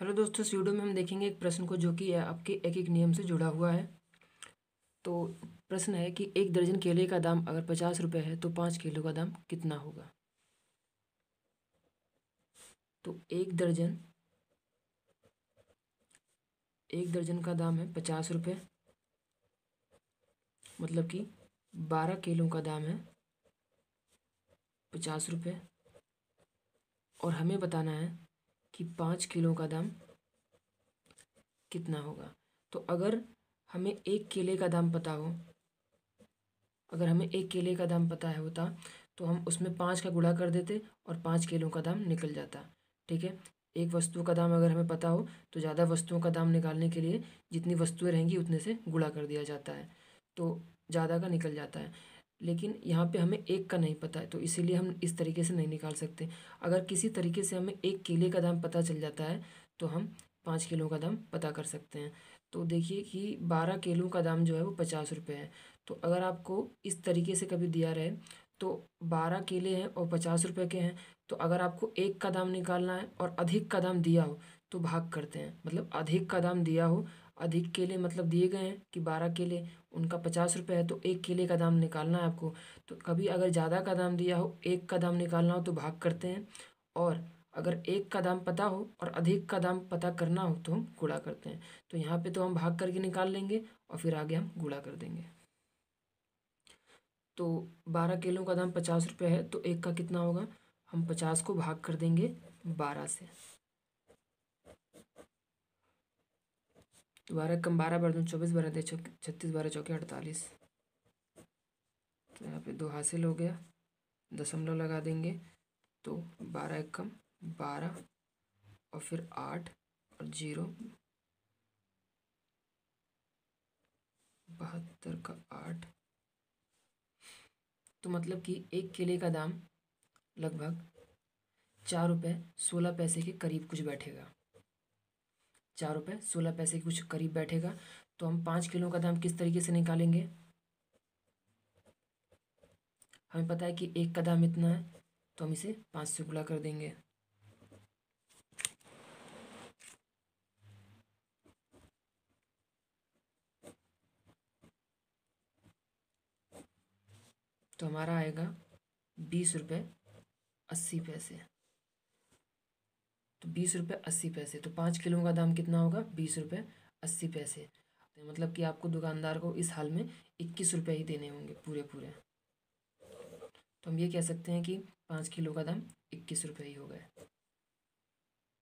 hello दोस्तों इस video में हम देखेंगे एक प्रश्न को जो कि आपके एक एक नियम से जुड़ा हुआ है तो प्रश्न है कि एक दर्जन केले का दाम अगर पचास रुपये है तो पाँच किलो का दाम कितना होगा तो एक दर्जन एक दर्जन का दाम है पचास रुपये मतलब कि बारह किलो का दाम है पचास रुपये और हमें बताना है कि पाँच किलो का दाम कितना होगा तो अगर हमें एक केले का दाम पता हो अगर हमें एक केले का दाम पता है होता तो हम उसमें पाँच का गुड़ा कर देते और पाँच केलों का दाम निकल जाता ठीक है एक वस्तु का दाम अगर हमें पता हो तो ज़्यादा वस्तुओं का दाम निकालने के लिए जितनी वस्तुएं रहेंगी उतने से गुड़ा कर दिया जाता है तो ज़्यादा का निकल जाता है लेकिन यहाँ पे हमें एक का नहीं पता है तो इसीलिए हम इस तरीके से नहीं निकाल सकते अगर किसी तरीके से हमें एक केले का दाम पता चल जाता है तो हम पाँच किलो का दाम पता कर सकते हैं तो देखिए कि बारह केलों का दाम जो है वो पचास रुपये है तो अगर आपको इस तरीके से कभी दिया रहे तो बारह केले हैं और पचास रुपये के हैं तो अगर आपको एक का दाम निकालना है और अधिक का दाम दिया हो तो भाग करते हैं मतलब अधिक का दाम दिया हो अधिक केले मतलब दिए गए हैं कि बारह केले उनका पचास रुपये है तो एक केले का दाम निकालना है आपको तो कभी अगर ज़्यादा का दाम दिया हो एक का दाम निकालना हो तो भाग करते हैं और अगर एक का दाम पता हो और अधिक का दाम पता करना हो तो हम गुड़ा करते हैं तो यहाँ पे तो हम भाग करके निकाल लेंगे और फिर आगे हम गुड़ा कर देंगे तो बारह केलों का दाम पचास रुपये है तो एक का कितना होगा हम पचास को भाग कर देंगे बारह से बारह कम बारह बार दो चौबीस बारह दे छत्तीस बारह चौके अड़तालीस तो यहाँ पे दो हासिल हो गया दशमलव लगा देंगे तो बारह एक कम बारह और फिर आठ और जीरो बहत्तर का आठ तो मतलब कि एक केले का दाम लगभग चार रुपये सोलह पैसे के करीब कुछ बैठेगा चार रुपये सोलह पैसे कुछ करीब बैठेगा तो हम पाँच किलो का दाम किस तरीके से निकालेंगे हमें पता है कि एक का दाम इतना है तो हम इसे पाँच से गुला कर देंगे तो हमारा आएगा बीस रुपये अस्सी पैसे तो बीस रुपये अस्सी पैसे तो पाँच किलो का दाम कितना होगा बीस रुपये अस्सी पैसे तो मतलब कि आपको दुकानदार को इस हाल में इक्कीस रुपये ही देने होंगे पूरे पूरे तो हम ये कह सकते हैं कि पाँच किलो का दाम इक्कीस रुपये ही होगा